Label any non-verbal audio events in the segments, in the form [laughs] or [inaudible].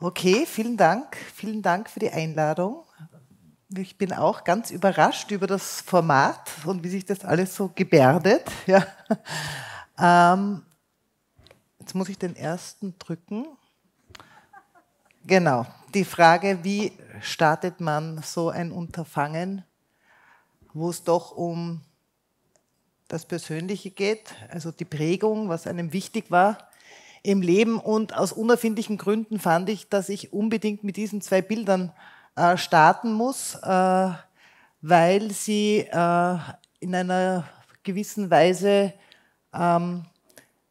Okay, vielen Dank. Vielen Dank für die Einladung. Ich bin auch ganz überrascht über das Format und wie sich das alles so gebärdet. [laughs] Ja. Ähm, jetzt muss ich den ersten drücken. Genau, die Frage, wie startet man so ein Unterfangen, wo es doch um das Persönliche geht, also die Prägung, was einem wichtig war im Leben. Und aus unerfindlichen Gründen fand ich, dass ich unbedingt mit diesen zwei Bildern äh, starten muss, äh, weil sie äh, in einer gewissen Weise ähm,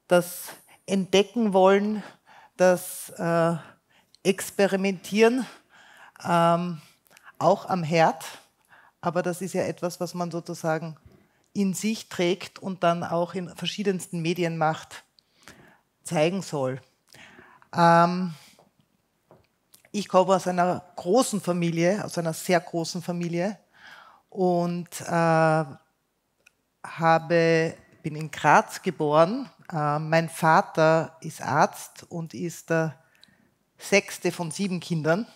das Entdecken wollen, das äh, Experimentieren ähm, auch am Herd. Aber das ist ja etwas, was man sozusagen in sich trägt und dann auch in verschiedensten Medien macht zeigen soll. Ähm, ich komme aus einer großen Familie, aus einer sehr großen Familie und äh, habe, bin in Graz geboren. Äh, mein Vater ist Arzt und ist der sechste von sieben Kindern.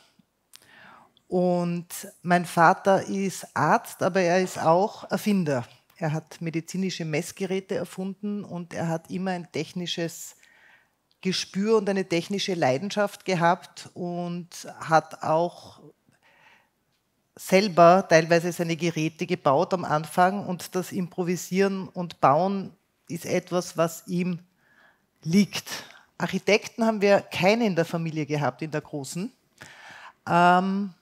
Und mein Vater ist Arzt, aber er ist auch Erfinder. Er hat medizinische Messgeräte erfunden und er hat immer ein technisches Gespür und eine technische Leidenschaft gehabt und hat auch selber teilweise seine Geräte gebaut am Anfang und das Improvisieren und Bauen ist etwas, was ihm liegt. Architekten haben wir keine in der Familie gehabt, in der großen, ähm,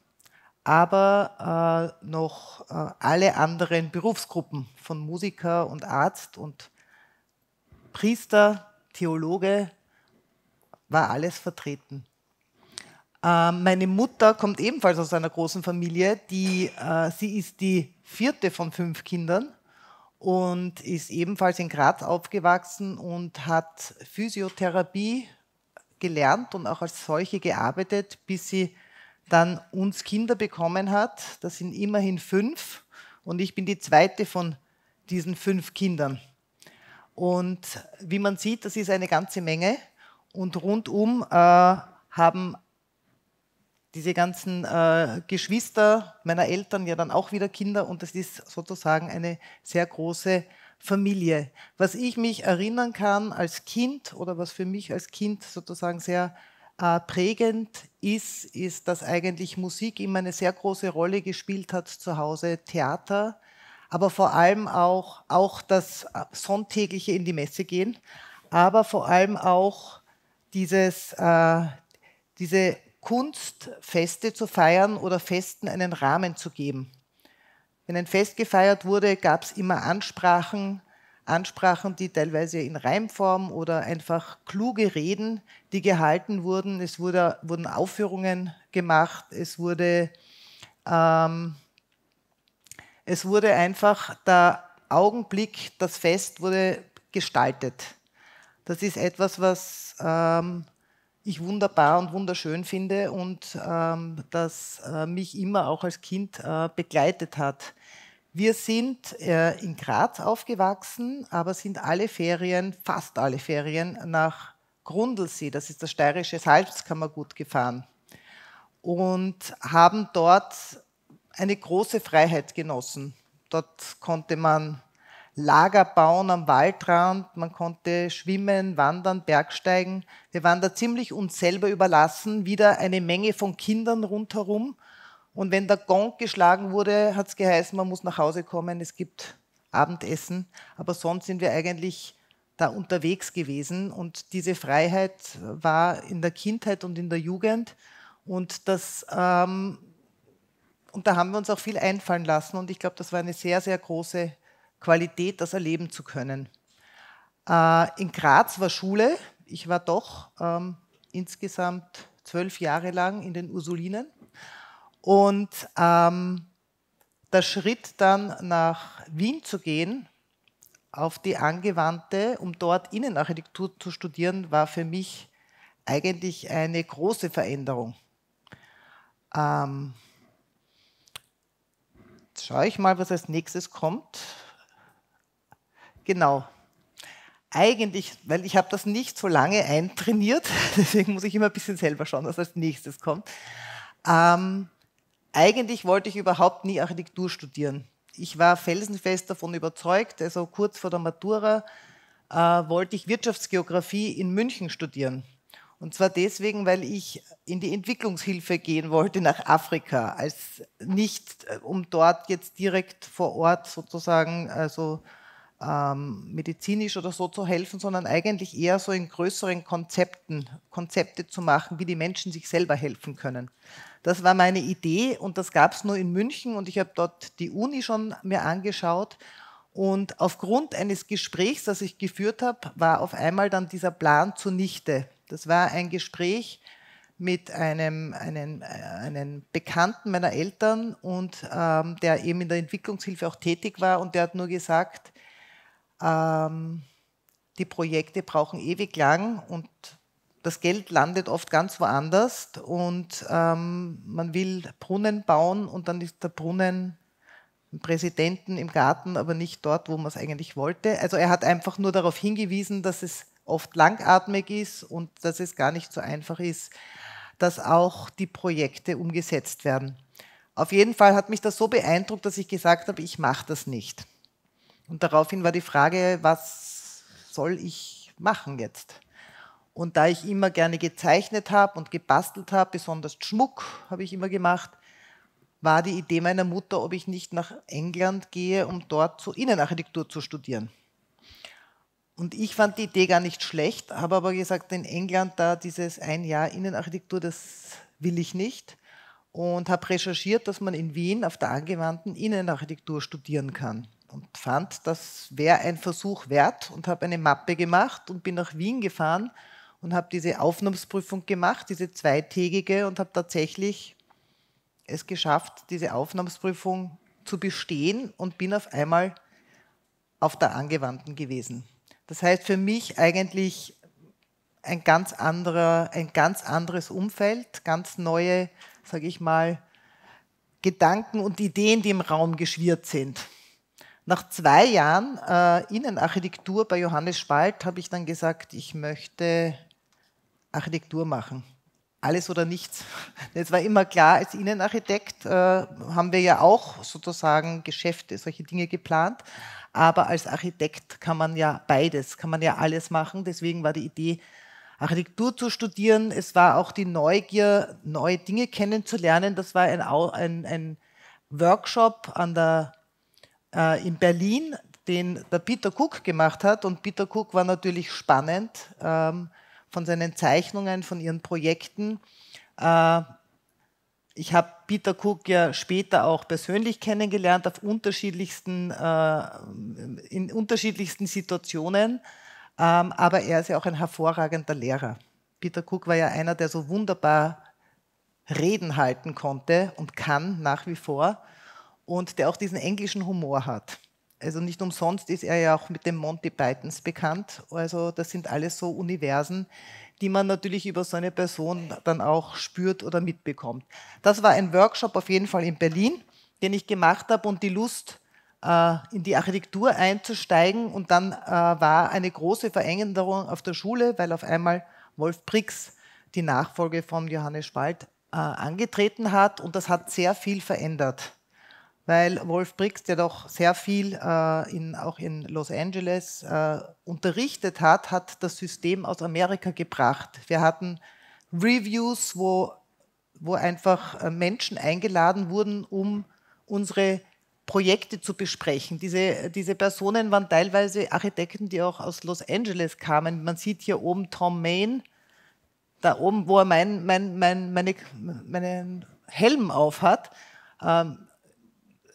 aber äh, noch äh, alle anderen Berufsgruppen von Musiker und Arzt und Priester, Theologe, war alles vertreten. Ähm, meine Mutter kommt ebenfalls aus einer großen Familie. Die, äh, sie ist die vierte von fünf Kindern und ist ebenfalls in Graz aufgewachsen und hat Physiotherapie gelernt und auch als solche gearbeitet, bis sie dann uns Kinder bekommen hat. Das sind immerhin fünf und ich bin die zweite von diesen fünf Kindern. Und wie man sieht, das ist eine ganze Menge. Und rundum äh, haben diese ganzen äh, Geschwister meiner Eltern ja dann auch wieder Kinder und es ist sozusagen eine sehr große Familie. Was ich mich erinnern kann als Kind oder was für mich als Kind sozusagen sehr äh, prägend ist, ist, dass eigentlich Musik immer eine sehr große Rolle gespielt hat zu Hause, Theater, aber vor allem auch, auch das äh, sonntägliche in die Messe gehen, aber vor allem auch dieses, äh, diese Kunst, Feste zu feiern oder Festen einen Rahmen zu geben. Wenn ein Fest gefeiert wurde, gab es immer Ansprachen, Ansprachen, die teilweise in Reimform oder einfach kluge Reden, die gehalten wurden. Es wurde, wurden Aufführungen gemacht, es wurde, ähm, es wurde einfach der Augenblick, das Fest wurde gestaltet. Das ist etwas, was ähm, ich wunderbar und wunderschön finde und ähm, das äh, mich immer auch als Kind äh, begleitet hat. Wir sind äh, in Graz aufgewachsen, aber sind alle Ferien, fast alle Ferien, nach Grundlsee, das ist das steirische Salzkammergut, gefahren und haben dort eine große Freiheit genossen. Dort konnte man Lager bauen am Waldrand, man konnte schwimmen, wandern, bergsteigen. Wir waren da ziemlich uns selber überlassen, wieder eine Menge von Kindern rundherum. Und wenn der Gong geschlagen wurde, hat es geheißen, man muss nach Hause kommen, es gibt Abendessen. Aber sonst sind wir eigentlich da unterwegs gewesen und diese Freiheit war in der Kindheit und in der Jugend. Und das ähm, und da haben wir uns auch viel einfallen lassen. Und ich glaube, das war eine sehr, sehr große Qualität das erleben zu können. Äh, in Graz war Schule. Ich war doch ähm, insgesamt zwölf Jahre lang in den Ursulinen. Und ähm, der Schritt dann nach Wien zu gehen, auf die angewandte, um dort Innenarchitektur zu studieren, war für mich eigentlich eine große Veränderung. Ähm, jetzt schaue ich mal, was als nächstes kommt. Genau. Eigentlich, weil ich habe das nicht so lange eintrainiert, [laughs] deswegen muss ich immer ein bisschen selber schauen, was als nächstes kommt. Ähm, eigentlich wollte ich überhaupt nie Architektur studieren. Ich war felsenfest davon überzeugt, also kurz vor der Matura äh, wollte ich Wirtschaftsgeografie in München studieren. Und zwar deswegen, weil ich in die Entwicklungshilfe gehen wollte nach Afrika, als nicht äh, um dort jetzt direkt vor Ort sozusagen also ähm, medizinisch oder so zu helfen, sondern eigentlich eher so in größeren Konzepten, Konzepte zu machen, wie die Menschen sich selber helfen können. Das war meine Idee und das gab es nur in München und ich habe dort die Uni schon mir angeschaut. Und aufgrund eines Gesprächs, das ich geführt habe, war auf einmal dann dieser Plan zunichte. Das war ein Gespräch mit einem, einem, äh, einem Bekannten meiner Eltern und ähm, der eben in der Entwicklungshilfe auch tätig war und der hat nur gesagt, ähm, die Projekte brauchen ewig lang und das Geld landet oft ganz woanders und ähm, man will Brunnen bauen und dann ist der Brunnen im Präsidenten im Garten, aber nicht dort, wo man es eigentlich wollte. Also er hat einfach nur darauf hingewiesen, dass es oft langatmig ist und dass es gar nicht so einfach ist, dass auch die Projekte umgesetzt werden. Auf jeden Fall hat mich das so beeindruckt, dass ich gesagt habe, ich mache das nicht. Und daraufhin war die Frage, was soll ich machen jetzt? Und da ich immer gerne gezeichnet habe und gebastelt habe, besonders Schmuck habe ich immer gemacht, war die Idee meiner Mutter, ob ich nicht nach England gehe, um dort zu Innenarchitektur zu studieren. Und ich fand die Idee gar nicht schlecht, habe aber gesagt, in England da dieses ein Jahr Innenarchitektur, das will ich nicht. Und habe recherchiert, dass man in Wien auf der angewandten Innenarchitektur studieren kann und fand, das wäre ein Versuch wert und habe eine Mappe gemacht und bin nach Wien gefahren und habe diese Aufnahmsprüfung gemacht, diese zweitägige und habe tatsächlich es geschafft, diese Aufnahmsprüfung zu bestehen und bin auf einmal auf der Angewandten gewesen. Das heißt für mich eigentlich ein ganz, anderer, ein ganz anderes Umfeld, ganz neue, sage ich mal, Gedanken und Ideen, die im Raum geschwirrt sind. Nach zwei Jahren äh, Innenarchitektur bei Johannes Spalt habe ich dann gesagt, ich möchte Architektur machen. Alles oder nichts. [laughs] Es war immer klar, als Innenarchitekt äh, haben wir ja auch sozusagen Geschäfte, solche Dinge geplant. Aber als Architekt kann man ja beides, kann man ja alles machen. Deswegen war die Idee, Architektur zu studieren. Es war auch die Neugier, neue Dinge kennenzulernen. Das war ein, ein, ein Workshop an der äh, in Berlin, den der Peter Cook gemacht hat. Und Peter Cook war natürlich spannend ähm, von seinen Zeichnungen, von ihren Projekten. Äh, ich habe Peter Cook ja später auch persönlich kennengelernt, auf unterschiedlichsten, äh, in unterschiedlichsten Situationen. Ähm, aber er ist ja auch ein hervorragender Lehrer. Peter Cook war ja einer, der so wunderbar Reden halten konnte und kann nach wie vor und der auch diesen englischen Humor hat. Also nicht umsonst ist er ja auch mit den Monty Pythons bekannt. Also das sind alles so Universen, die man natürlich über so eine Person dann auch spürt oder mitbekommt. Das war ein Workshop auf jeden Fall in Berlin, den ich gemacht habe und die Lust äh, in die Architektur einzusteigen. Und dann äh, war eine große Verengänderung auf der Schule, weil auf einmal Wolf Bricks die Nachfolge von Johannes Spalt äh, angetreten hat und das hat sehr viel verändert weil Wolf Briggs, der doch sehr viel äh, in, auch in Los Angeles äh, unterrichtet hat, hat das System aus Amerika gebracht. Wir hatten Reviews, wo, wo einfach äh, Menschen eingeladen wurden, um unsere Projekte zu besprechen. Diese, diese Personen waren teilweise Architekten, die auch aus Los Angeles kamen. Man sieht hier oben Tom Main, da oben, wo er mein, mein, mein, meine, meinen Helm auf hat. Ähm,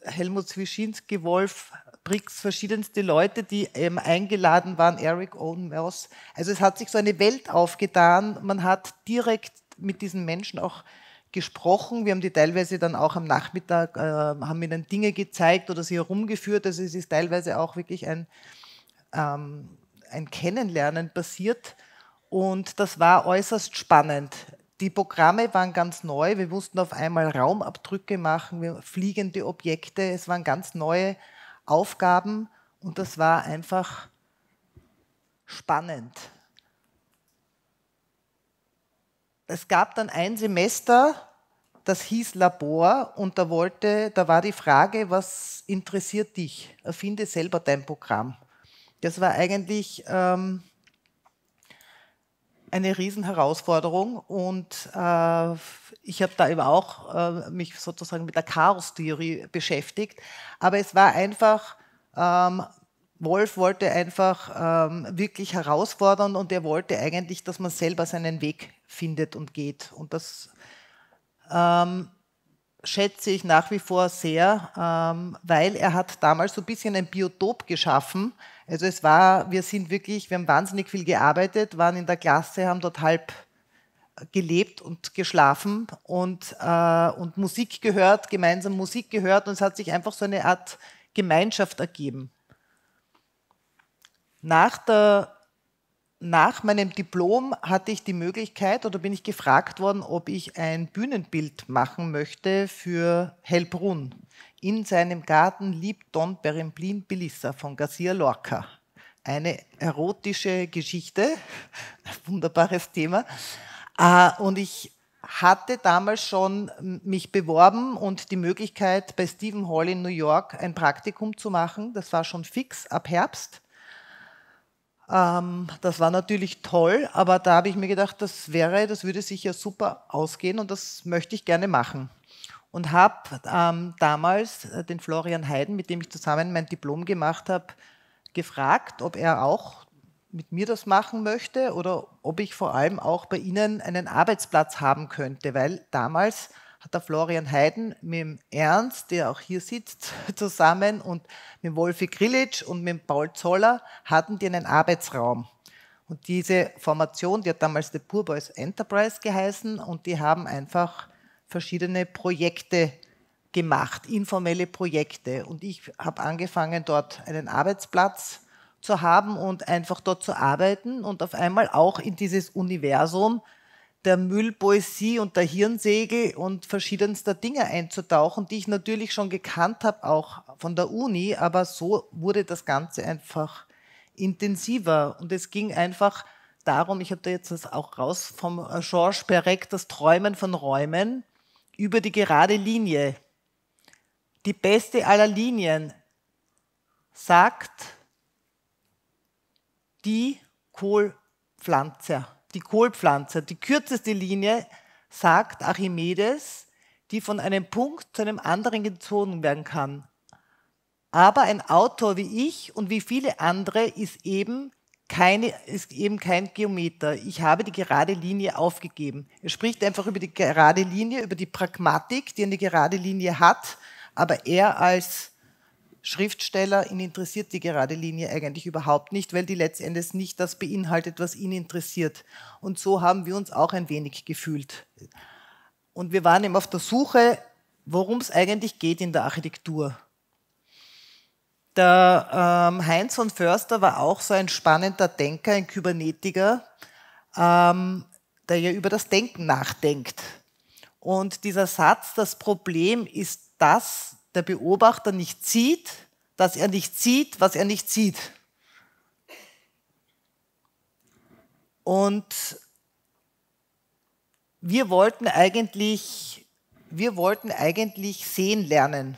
Helmut Zwischinski, Wolf Briggs, verschiedenste Leute, die ähm, eingeladen waren, Eric Owen Also es hat sich so eine Welt aufgetan. Man hat direkt mit diesen Menschen auch gesprochen. Wir haben die teilweise dann auch am Nachmittag, äh, haben ihnen Dinge gezeigt oder sie herumgeführt. Also es ist teilweise auch wirklich ein, ähm, ein Kennenlernen passiert. Und das war äußerst spannend. Die Programme waren ganz neu. Wir mussten auf einmal Raumabdrücke machen, fliegende Objekte. Es waren ganz neue Aufgaben und das war einfach spannend. Es gab dann ein Semester, das hieß Labor und da wollte, da war die Frage, was interessiert dich? Erfinde selber dein Programm. Das war eigentlich ähm, eine Riesenherausforderung und äh, ich habe da eben auch äh, mich sozusagen mit der Chaos-Theorie beschäftigt. Aber es war einfach, ähm, Wolf wollte einfach ähm, wirklich herausfordern und er wollte eigentlich, dass man selber seinen Weg findet und geht. Und das ähm, schätze ich nach wie vor sehr, ähm, weil er hat damals so ein bisschen ein Biotop geschaffen. Also es war, wir sind wirklich, wir haben wahnsinnig viel gearbeitet, waren in der Klasse, haben dort halb gelebt und geschlafen und, äh, und Musik gehört, gemeinsam Musik gehört und es hat sich einfach so eine Art Gemeinschaft ergeben. Nach der nach meinem Diplom hatte ich die Möglichkeit oder bin ich gefragt worden, ob ich ein Bühnenbild machen möchte für Hellbrunn. In seinem Garten liebt Don Peremplin Belissa von Garcia Lorca. Eine erotische Geschichte, wunderbares Thema. Äh, und ich hatte damals schon mich beworben und die Möglichkeit, bei Stephen Hall in New York ein Praktikum zu machen. Das war schon fix ab Herbst. Ähm, das war natürlich toll, aber da habe ich mir gedacht, das wäre, das würde sich ja super ausgehen und das möchte ich gerne machen. Und habe ähm, damals äh, den Florian Heiden, mit dem ich zusammen mein Diplom gemacht habe, gefragt, ob er auch mit mir das machen möchte oder ob ich vor allem auch bei Ihnen einen Arbeitsplatz haben könnte, weil damals hat der Florian Heiden mit dem Ernst, der auch hier sitzt, [laughs] zusammen und mit Wolfi Grillitsch und mit Paul Zoller hatten die einen Arbeitsraum. Und diese Formation, die hat damals The Poor Boys Enterprise geheißen und die haben einfach verschiedene Projekte gemacht, informelle Projekte. Und ich habe angefangen, dort einen Arbeitsplatz zu haben und einfach dort zu arbeiten und auf einmal auch in dieses Universum der Müllpoesie und der Hirnsegel und verschiedenster Dinge einzutauchen, die ich natürlich schon gekannt habe, auch von der Uni, aber so wurde das Ganze einfach intensiver und es ging einfach darum, ich habe da jetzt das auch raus vom Georges Perec, das Träumen von Räumen über die gerade Linie. Die beste aller Linien sagt die Kohlpflanzer die Kohlpflanze. Die kürzeste Linie, sagt Archimedes, die von einem Punkt zu einem anderen gezogen werden kann. Aber ein Autor wie ich und wie viele andere ist eben, keine, ist eben kein Geometer. Ich habe die gerade Linie aufgegeben. Er spricht einfach über die gerade Linie, über die Pragmatik, die eine gerade Linie hat, aber er als Schriftsteller, ihn interessiert die gerade Linie eigentlich überhaupt nicht, weil die letztendlich nicht das beinhaltet, was ihn interessiert. Und so haben wir uns auch ein wenig gefühlt. Und wir waren eben auf der Suche, worum es eigentlich geht in der Architektur. Der ähm, Heinz von Förster war auch so ein spannender Denker, ein Kybernetiker, ähm, der ja über das Denken nachdenkt. Und dieser Satz, das Problem ist das, der Beobachter nicht sieht, dass er nicht sieht, was er nicht sieht. Und wir wollten eigentlich, wir wollten eigentlich sehen lernen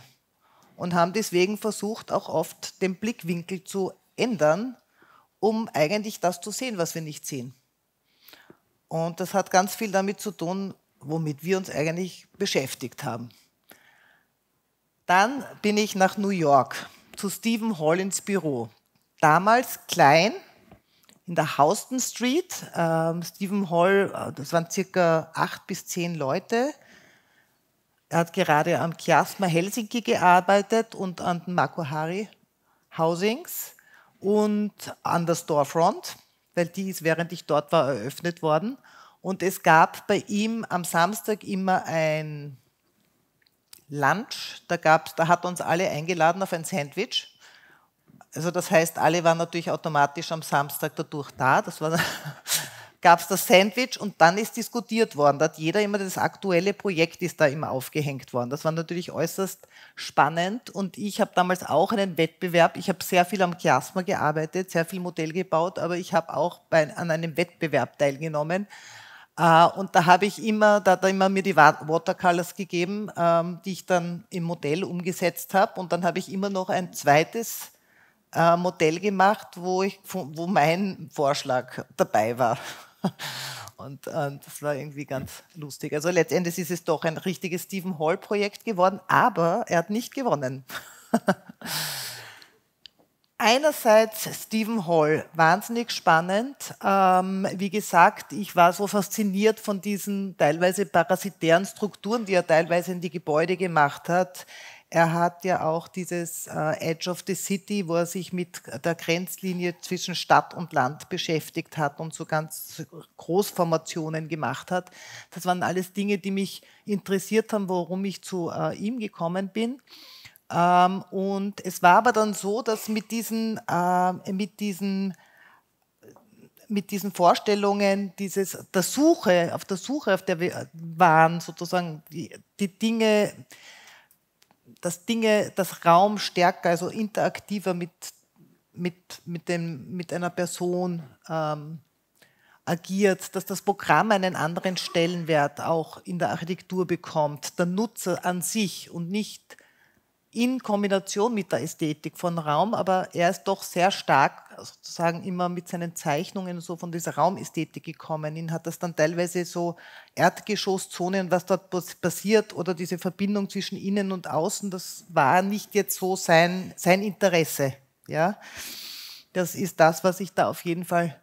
und haben deswegen versucht, auch oft den Blickwinkel zu ändern, um eigentlich das zu sehen, was wir nicht sehen. Und das hat ganz viel damit zu tun, womit wir uns eigentlich beschäftigt haben. Dann bin ich nach New York zu Stephen Hall ins Büro. Damals klein, in der Houston Street. Ähm, Stephen Hall, äh, das waren circa acht bis zehn Leute. Er hat gerade am Kiasma Helsinki gearbeitet und an den Makuhari Housings und an der Storefront, weil die ist, während ich dort war, eröffnet worden. Und es gab bei ihm am Samstag immer ein Lunch. Da, gab's, da hat uns alle eingeladen auf ein Sandwich. Also das heißt, alle waren natürlich automatisch am Samstag dadurch da. Das war, [laughs] gab es das Sandwich und dann ist diskutiert worden. Da hat jeder immer das aktuelle Projekt ist da immer aufgehängt worden. Das war natürlich äußerst spannend und ich habe damals auch einen Wettbewerb. Ich habe sehr viel am Chiasma gearbeitet, sehr viel Modell gebaut, aber ich habe auch bei, an einem Wettbewerb teilgenommen äh, und da habe ich immer, da hat er immer mir die Watercolors gegeben, ähm, die ich dann im Modell umgesetzt habe. Und dann habe ich immer noch ein zweites äh, Modell gemacht, wo, ich, wo mein Vorschlag dabei war. [laughs] Und, und äh, das war irgendwie ganz lustig. Also letztendlich ist es doch ein richtiges Stephen Hall-Projekt geworden, aber er hat nicht gewonnen. [laughs] Einerseits Stephen Hall, wahnsinnig spannend. Ähm, wie gesagt, ich war so fasziniert von diesen teilweise parasitären Strukturen, die er teilweise in die Gebäude gemacht hat. Er hat ja auch dieses äh, Edge of the City, wo er sich mit der Grenzlinie zwischen Stadt und Land beschäftigt hat und so ganz Großformationen gemacht hat. Das waren alles Dinge, die mich interessiert haben, warum ich zu äh, ihm gekommen bin. Ähm, und es war aber dann so, dass mit diesen, äh, mit diesen, mit diesen Vorstellungen, dieses, der Suche, auf der Suche, auf der wir waren, sozusagen die, die Dinge, dass Dinge, das Raum stärker, also interaktiver mit, mit, mit, dem, mit einer Person ähm, agiert, dass das Programm einen anderen Stellenwert auch in der Architektur bekommt, der Nutzer an sich und nicht in Kombination mit der Ästhetik von Raum, aber er ist doch sehr stark sozusagen immer mit seinen Zeichnungen so von dieser Raumästhetik gekommen. Ihn hat das dann teilweise so Erdgeschosszonen, was dort passiert oder diese Verbindung zwischen innen und außen, das war nicht jetzt so sein, sein Interesse. Ja, das ist das, was ich da auf jeden Fall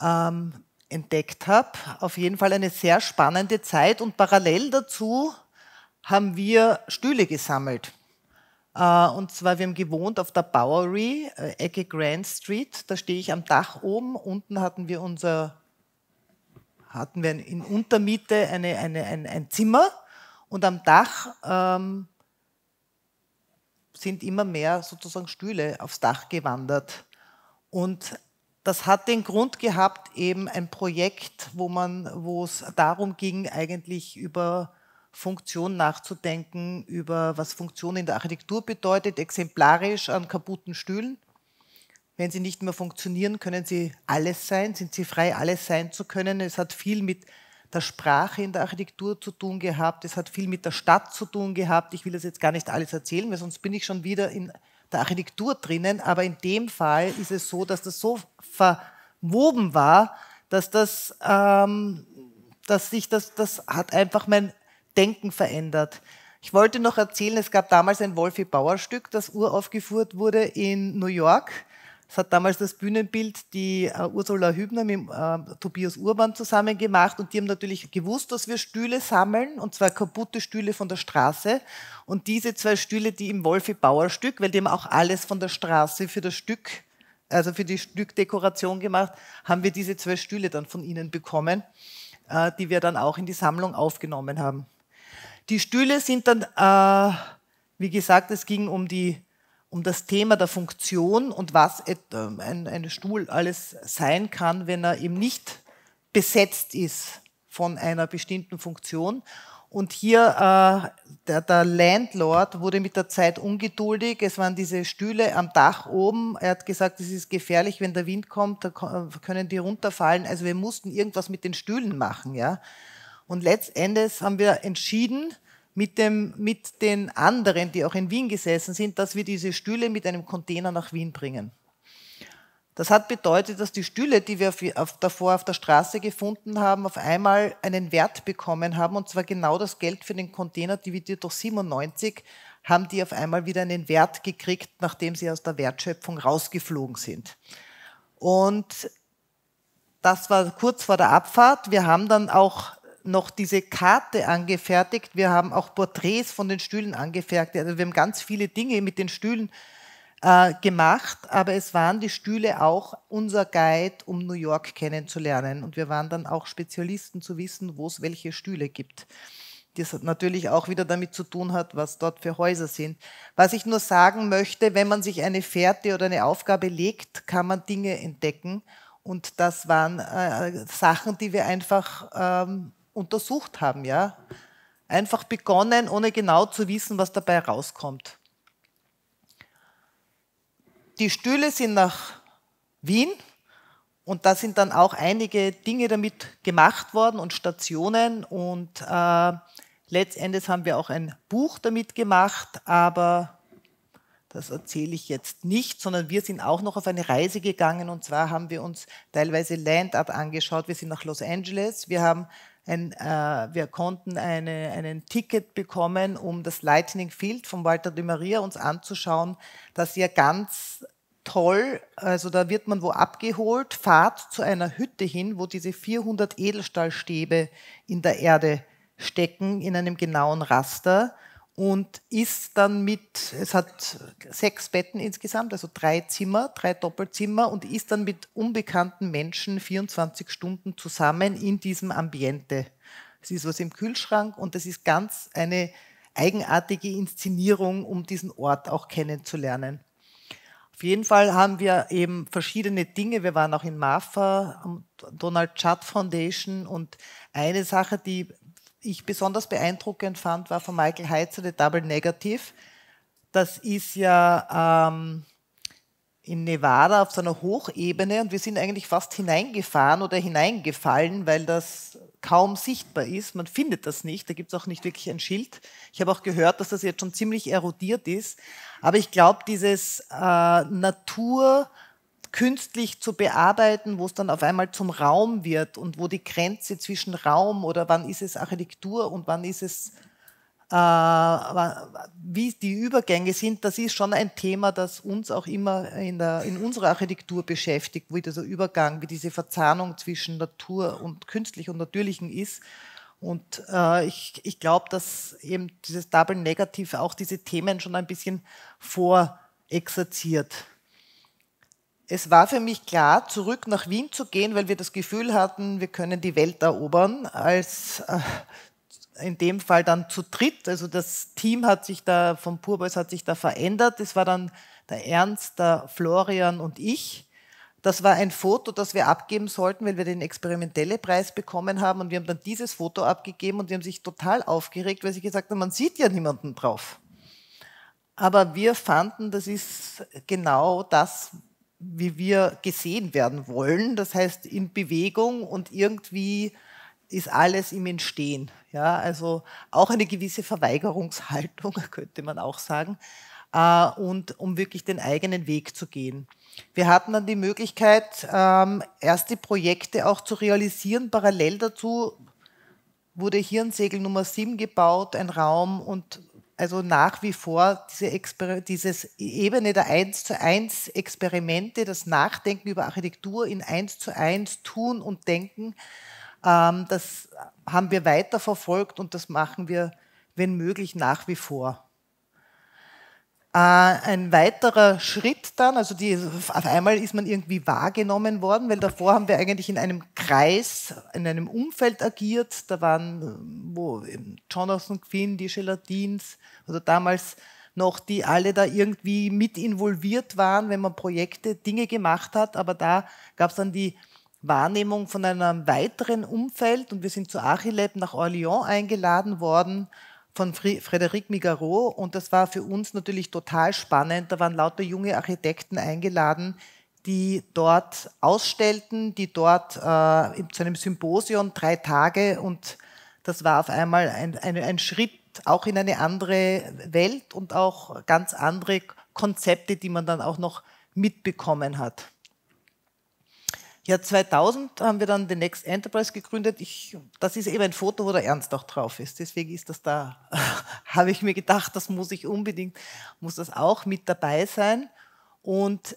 ähm, entdeckt habe. Auf jeden Fall eine sehr spannende Zeit und parallel dazu haben wir Stühle gesammelt. Äh, und zwar, wir haben gewohnt auf der Bowery, äh, Ecke Grand Street. Da stehe ich am Dach oben. Unten hatten wir unser, hatten wir in Untermiete eine, eine, ein, ein Zimmer. Und am Dach ähm, sind immer mehr sozusagen Stühle aufs Dach gewandert. Und das hat den Grund gehabt, eben ein Projekt, wo man, wo es darum ging, eigentlich über Funktion nachzudenken, über was Funktion in der Architektur bedeutet, exemplarisch an kaputten Stühlen. Wenn sie nicht mehr funktionieren, können sie alles sein, sind sie frei, alles sein zu können. Es hat viel mit der Sprache in der Architektur zu tun gehabt, es hat viel mit der Stadt zu tun gehabt. Ich will das jetzt gar nicht alles erzählen, weil sonst bin ich schon wieder in der Architektur drinnen. Aber in dem Fall ist es so, dass das so verwoben war, dass das, ähm, dass ich das, das hat einfach mein Denken verändert. Ich wollte noch erzählen, es gab damals ein Wolfie Bauer Stück, das uraufgeführt wurde in New York. Es hat damals das Bühnenbild die äh, Ursula Hübner mit äh, Tobias Urban zusammen gemacht und die haben natürlich gewusst, dass wir Stühle sammeln und zwar kaputte Stühle von der Straße und diese zwei Stühle, die im Wolfie Bauer Stück, weil die haben auch alles von der Straße für das Stück, also für die Stückdekoration gemacht, haben wir diese zwei Stühle dann von ihnen bekommen, äh, die wir dann auch in die Sammlung aufgenommen haben. Die Stühle sind dann, äh, wie gesagt, es ging um, die, um das Thema der Funktion und was ähm, ein, ein Stuhl alles sein kann, wenn er eben nicht besetzt ist von einer bestimmten Funktion. Und hier, äh, der, der, Landlord wurde mit der Zeit ungeduldig. Es waren diese Stühle am Dach oben. Er hat gesagt, es ist gefährlich, wenn der Wind kommt, da können die runterfallen. Also wir mussten irgendwas mit den Stühlen machen, ja. Und letztendlich haben wir entschieden, mit, dem, mit den anderen, die auch in Wien gesessen sind, dass wir diese Stühle mit einem Container nach Wien bringen. Das hat bedeutet, dass die Stühle, die wir auf, auf, davor auf der Straße gefunden haben, auf einmal einen Wert bekommen haben. Und zwar genau das Geld für den Container dividiert durch 97 haben die auf einmal wieder einen Wert gekriegt, nachdem sie aus der Wertschöpfung rausgeflogen sind. Und das war kurz vor der Abfahrt. Wir haben dann auch noch diese Karte angefertigt. Wir haben auch Porträts von den Stühlen angefertigt. Also wir haben ganz viele Dinge mit den Stühlen äh, gemacht, aber es waren die Stühle auch unser Guide, um New York kennenzulernen. Und wir waren dann auch Spezialisten zu wissen, wo es welche Stühle gibt. Das hat natürlich auch wieder damit zu tun hat, was dort für Häuser sind. Was ich nur sagen möchte, wenn man sich eine Fährte oder eine Aufgabe legt, kann man Dinge entdecken. Und das waren äh, Sachen, die wir einfach ähm, untersucht haben, ja, einfach begonnen, ohne genau zu wissen, was dabei rauskommt. Die Stühle sind nach Wien und da sind dann auch einige Dinge damit gemacht worden und Stationen und äh, letztendlich haben wir auch ein Buch damit gemacht, aber das erzähle ich jetzt nicht, sondern wir sind auch noch auf eine Reise gegangen und zwar haben wir uns teilweise Landart angeschaut. Wir sind nach Los Angeles, wir haben ein, äh, wir konnten eine, einen Ticket bekommen, um das Lightning Field von Walter de Maria uns anzuschauen, das ja ganz toll, also da wird man wo abgeholt, fahrt zu einer Hütte hin, wo diese 400 Edelstahlstäbe in der Erde stecken, in einem genauen Raster und ist dann mit, es hat sechs Betten insgesamt, also drei Zimmer, drei Doppelzimmer und ist dann mit unbekannten Menschen 24 Stunden zusammen in diesem Ambiente. Es ist was im Kühlschrank und es ist ganz eine eigenartige Inszenierung, um diesen Ort auch kennenzulernen. Auf jeden Fall haben wir eben verschiedene Dinge. Wir waren auch in Marfa, Donald Judd Foundation und eine Sache, die ich besonders beeindruckend fand, war von Michael Heitzer, The Double Negative. Das ist ja ähm, in Nevada auf so einer Hochebene und wir sind eigentlich fast hineingefahren oder hineingefallen, weil das kaum sichtbar ist. Man findet das nicht, da gibt es auch nicht wirklich ein Schild. Ich habe auch gehört, dass das jetzt schon ziemlich erodiert ist. Aber ich glaube, dieses äh, Natur- künstlich zu bearbeiten, wo es dann auf einmal zum Raum wird und wo die Grenze zwischen Raum oder wann ist es Architektur und wann ist es, äh, wie die Übergänge sind, das ist schon ein Thema, das uns auch immer in, der, in unserer Architektur beschäftigt, wie dieser Übergang, wie diese Verzahnung zwischen Natur und künstlich und natürlichen ist. Und äh, ich, ich glaube, dass eben dieses Double Negative auch diese Themen schon ein bisschen vorexerziert es war für mich klar, zurück nach Wien zu gehen, weil wir das Gefühl hatten, wir können die Welt erobern, als äh, in dem Fall dann zu dritt. Also das Team hat sich da, vom Purboys hat sich da verändert. Es war dann der Ernst, der Florian und ich. Das war ein Foto, das wir abgeben sollten, weil wir den experimentelle Preis bekommen haben. Und wir haben dann dieses Foto abgegeben und wir haben sich total aufgeregt, weil sie gesagt haben, man sieht ja niemanden drauf. Aber wir fanden, das ist genau das, wie wir gesehen werden wollen. Das heißt, in Bewegung und irgendwie ist alles im Entstehen. Ja, also auch eine gewisse Verweigerungshaltung, [laughs] könnte man auch sagen, äh, und um wirklich den eigenen Weg zu gehen. Wir hatten dann die Möglichkeit, ähm, erste Projekte auch zu realisieren. Parallel dazu wurde Hirnsegel Nummer 7 gebaut, ein Raum und also nach wie vor diese Exper dieses Ebene der 1 zu 1 Experimente, das Nachdenken über Architektur in 1 zu 1 tun und denken, ähm, das haben wir weiter verfolgt und das machen wir, wenn möglich, nach wie vor. Äh, ein weiterer Schritt dann, also die, auf einmal ist man irgendwie wahrgenommen worden, weil davor haben wir eigentlich in einem Kreis, in einem Umfeld agiert. Da waren wo Jonathan Quinn, die Gelatins oder damals noch, die alle da irgendwie mit involviert waren, wenn man Projekte, Dinge gemacht hat. Aber da gab es dann die Wahrnehmung von einem weiteren Umfeld und wir sind zu Achilleb nach Orléans eingeladen worden von Frédéric Migaro und das war für uns natürlich total spannend. Da waren lauter junge Architekten eingeladen, die dort ausstellten, die dort äh, zu einem Symposium drei Tage und das war auf einmal ein, ein, ein Schritt auch in eine andere Welt und auch ganz andere Konzepte, die man dann auch noch mitbekommen hat. Jahr 2000 haben wir dann The Next Enterprise gegründet. Ich, das ist eben ein Foto, wo der Ernst auch drauf ist. Deswegen ist das da, [laughs] habe ich mir gedacht, das muss ich unbedingt, muss das auch mit dabei sein. Und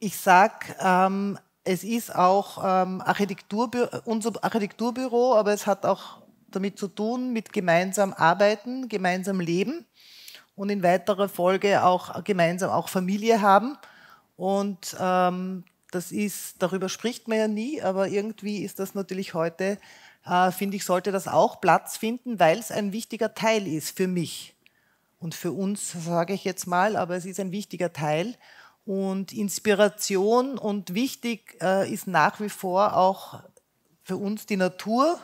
ich sage, ähm, es ist auch ähm, Architekturbü unser Architekturbüro, aber es hat auch damit zu tun, mit gemeinsam arbeiten, gemeinsam leben und in weiterer Folge auch gemeinsam auch Familie haben. Und ähm, das ist, darüber spricht man ja nie, aber irgendwie ist das natürlich heute, äh, finde ich, sollte das auch Platz finden, weil es ein wichtiger Teil ist für mich und für uns, sage ich jetzt mal, aber es ist ein wichtiger Teil. Und Inspiration und wichtig äh, ist nach wie vor auch für uns die Natur,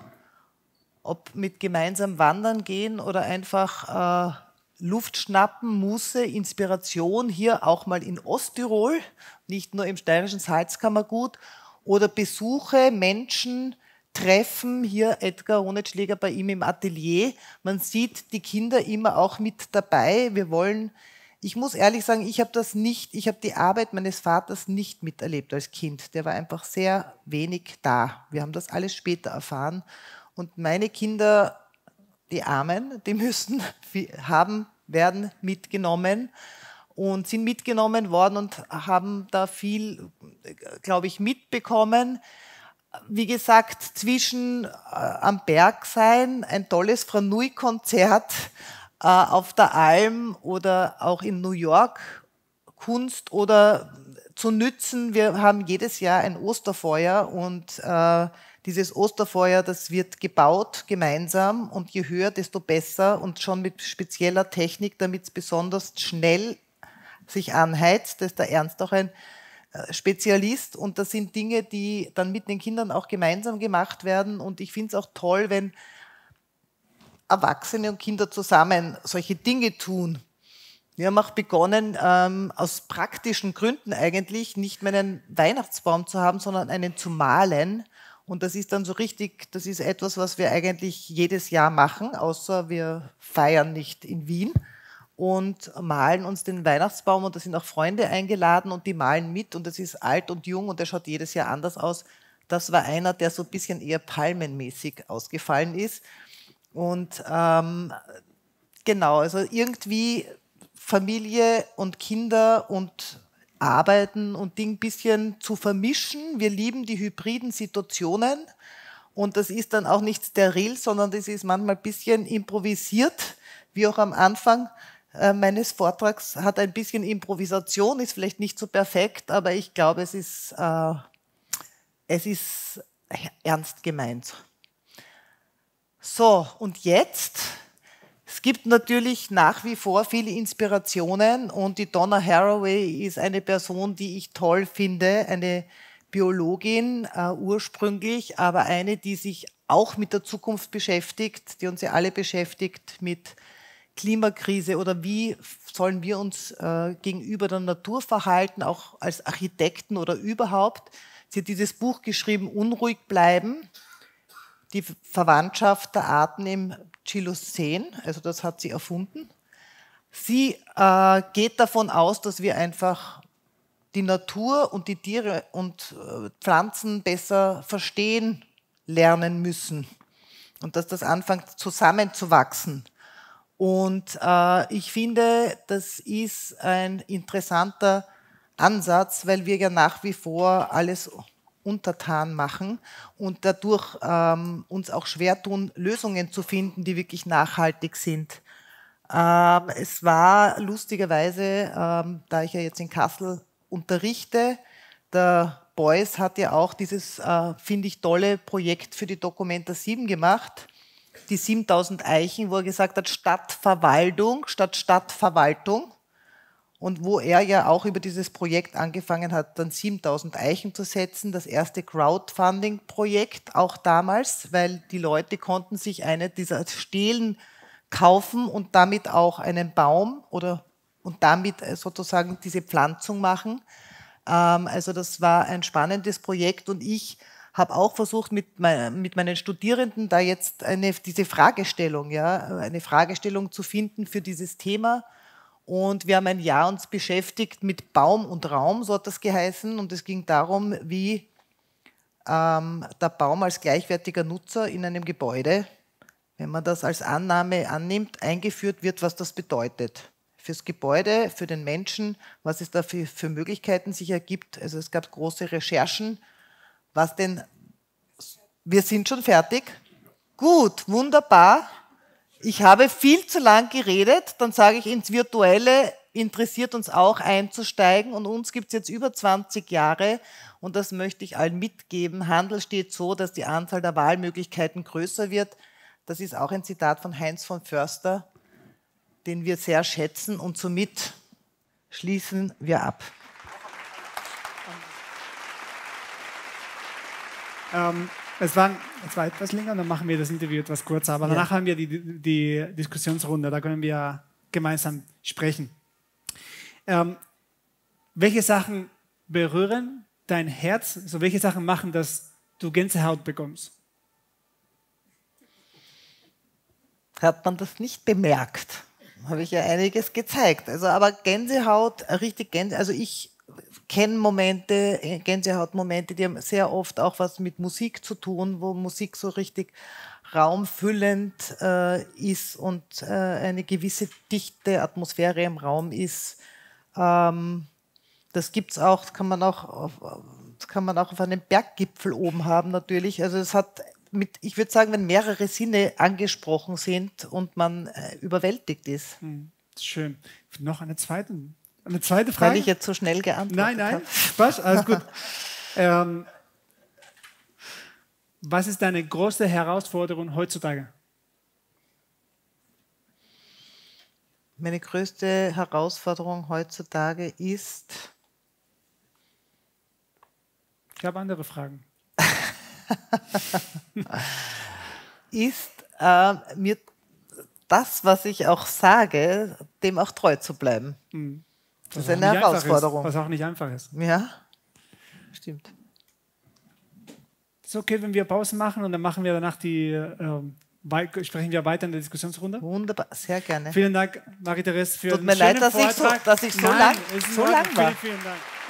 ob mit gemeinsam wandern gehen oder einfach äh, Luft schnappen, Muße, Inspiration hier auch mal in Osttirol, nicht nur im steirischen Salzkammergut oder Besuche, Menschen, Treffen hier Edgar Honetschläger bei ihm im Atelier. Man sieht die Kinder immer auch mit dabei. Wir wollen, ich muss ehrlich sagen, ich habe das nicht, ich habe die Arbeit meines Vaters nicht miterlebt als Kind. Der war einfach sehr wenig da. Wir haben das alles später erfahren. Und meine Kinder die Armen, die müssen [laughs] haben werden mitgenommen und sind mitgenommen worden und haben da viel, glaube ich, mitbekommen. Wie gesagt, zwischen äh, am Berg sein, ein tolles Franui-Konzert äh, auf der Alm oder auch in New York, Kunst oder zu nützen. Wir haben jedes Jahr ein Osterfeuer und äh, dieses Osterfeuer, das wird gebaut gemeinsam und je höher, desto besser und schon mit spezieller Technik, damit es besonders schnell sich anheizt. Da ist der Ernst auch ein äh, Spezialist und das sind Dinge, die dann mit den Kindern auch gemeinsam gemacht werden und ich finde es auch toll, wenn Erwachsene und Kinder zusammen solche Dinge tun. Wir haben auch begonnen, ähm, aus praktischen Gründen eigentlich nicht mehr einen Weihnachtsbaum zu haben, sondern einen zu malen. Und das ist dann so richtig, das ist etwas, was wir eigentlich jedes Jahr machen, außer wir feiern nicht in Wien und malen uns den Weihnachtsbaum und da sind auch Freunde eingeladen und die malen mit und das ist alt und jung und der schaut jedes Jahr anders aus. Das war einer, der so ein bisschen eher palmenmäßig ausgefallen ist. Und ähm, genau, also irgendwie Familie und Kinder und Arbeiten und Ding ein bisschen zu vermischen. Wir lieben die hybriden Situationen und das ist dann auch nicht steril, sondern das ist manchmal ein bisschen improvisiert, wie auch am Anfang äh, meines Vortrags hat ein bisschen Improvisation, ist vielleicht nicht so perfekt, aber ich glaube, es ist, äh, es ist ernst gemeint. So, und jetzt es gibt natürlich nach wie vor viele Inspirationen und die Donna Haraway ist eine Person, die ich toll finde, eine Biologin äh, ursprünglich, aber eine, die sich auch mit der Zukunft beschäftigt, die uns ja alle beschäftigt mit Klimakrise oder wie sollen wir uns äh, gegenüber der Natur verhalten, auch als Architekten oder überhaupt. Sie hat dieses Buch geschrieben, Unruhig bleiben, die Verwandtschaft der Arten im Chilos 10, also das hat sie erfunden. Sie äh, geht davon aus, dass wir einfach die Natur und die Tiere und äh, Pflanzen besser verstehen lernen müssen und dass das anfängt zusammenzuwachsen. Und äh, ich finde, das ist ein interessanter Ansatz, weil wir ja nach wie vor alles untertan machen und dadurch ähm, uns auch schwer tun, Lösungen zu finden, die wirklich nachhaltig sind. Ähm, es war lustigerweise, ähm, da ich ja jetzt in Kassel unterrichte, der Beuys hat ja auch dieses, äh, finde ich, tolle Projekt für die Dokumenta 7 gemacht, die 7000 Eichen, wo er gesagt hat, Stadtverwaltung statt Stadtverwaltung und wo er ja auch über dieses Projekt angefangen hat, dann 7000 Eichen zu setzen, das erste Crowdfunding-Projekt auch damals, weil die Leute konnten sich eine dieser Stelen kaufen und damit auch einen Baum oder und damit äh, sozusagen diese Pflanzung machen. Ähm, also das war ein spannendes Projekt und ich habe auch versucht, mit, mein, mit, meinen Studierenden da jetzt eine, diese Fragestellung, ja, eine Fragestellung zu finden für dieses Thema und wir haben ein Jahr uns beschäftigt mit Baum und Raum, so hat das geheißen. Und es ging darum, wie ähm, der Baum als gleichwertiger Nutzer in einem Gebäude, wenn man das als Annahme annimmt, eingeführt wird, was das bedeutet. Fürs Gebäude, für den Menschen, was es da für, für Möglichkeiten sich ergibt. Also es gab große Recherchen, was denn. Wir sind schon fertig. Gut, wunderbar. Ich habe viel zu lang geredet, dann sage ich, ins Virtuelle interessiert uns auch einzusteigen und uns gibt es jetzt über 20 Jahre und das möchte ich allen mitgeben. Handel steht so, dass die Anzahl der Wahlmöglichkeiten größer wird. Das ist auch ein Zitat von Heinz von Förster, den wir sehr schätzen und somit schließen wir ab. Ähm, es war, es war etwas länger, dann machen wir das Interview etwas kurzer. Aber danach ja. haben wir die, die Diskussionsrunde, da können wir gemeinsam sprechen. Ähm, welche Sachen berühren dein Herz? also welche Sachen machen, dass du Gänsehaut bekommst? Hat man das nicht bemerkt? Habe ich ja einiges gezeigt. Also, aber Gänsehaut, richtig Gänsehaut, also ich Kennmomente, äh, Gänsehautmomente, die haben sehr oft auch was mit Musik zu tun, wo Musik so richtig raumfüllend äh, ist und äh, eine gewisse dichte Atmosphäre im Raum ist. Ähm, das gibt's auch, kann man auch, auf, kann man auch auf einem Berggipfel oben haben natürlich. Also es hat mit, ich würde sagen, wenn mehrere Sinne angesprochen sind und man äh, überwältigt ist. Hm, schön. Noch einen zweiten eine zweite Frage. Weil ich jetzt zu so schnell geantwortet Nein, nein, habe. Spaß, alles gut. [laughs] ähm, was ist deine große Herausforderung heutzutage? Meine größte Herausforderung heutzutage ist. Ich habe andere Fragen. [laughs] ist äh, mir das, was ich auch sage, dem auch treu zu bleiben. Mhm. Das ist eine Herausforderung. Ist, was auch nicht einfach ist. Ja, stimmt. Es ist okay, wenn wir Pause machen und dann machen wir danach die, äh, sprechen wir weiter in der Diskussionsrunde. Wunderbar, sehr gerne. Vielen Dank, Marie-Therese, für Tut den mir leid, dass Vortrag. ich so, dass ich so Nein, lang, so lang war. Vielen, vielen Dank.